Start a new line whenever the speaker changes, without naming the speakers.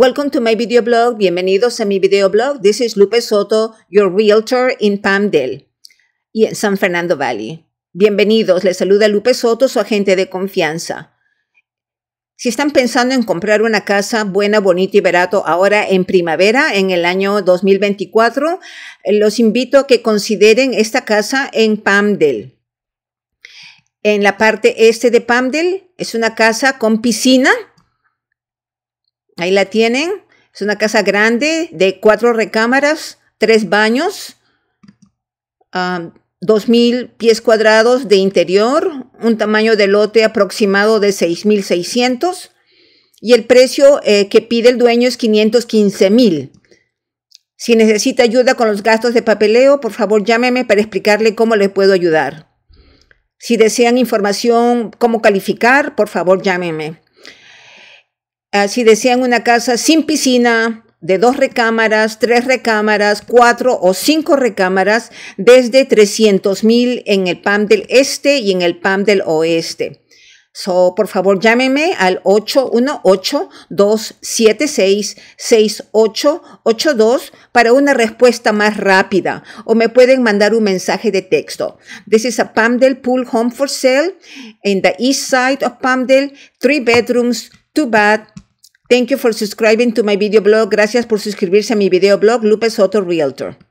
Welcome to my video blog. Bienvenidos a mi video blog. This is Lupe Soto, your realtor in y en San Fernando Valley. Bienvenidos. Les saluda Lupe Soto, su agente de confianza. Si están pensando en comprar una casa buena, bonita y barato ahora en primavera, en el año 2024, eh, los invito a que consideren esta casa en Palmdale. En la parte este de Palmdale es una casa con piscina Ahí la tienen. Es una casa grande de cuatro recámaras, tres baños, dos mil pies cuadrados de interior, un tamaño de lote aproximado de 6.600 y el precio eh, que pide el dueño es mil. Si necesita ayuda con los gastos de papeleo, por favor llámeme para explicarle cómo le puedo ayudar. Si desean información, cómo calificar, por favor llámeme. Así ah, decían una casa sin piscina, de dos recámaras, tres recámaras, cuatro o cinco recámaras, desde 300 mil en el PAM del Este y en el PAM del Oeste. So, por favor, llámeme al 818-276-6882 para una respuesta más rápida o me pueden mandar un mensaje de texto. This is a Pamdel Pool Home for Sale in the east side of Pamdel, three bedrooms, two baths. Thank you for subscribing to my video blog. Gracias por suscribirse a mi video blog Lupe Soto Realtor.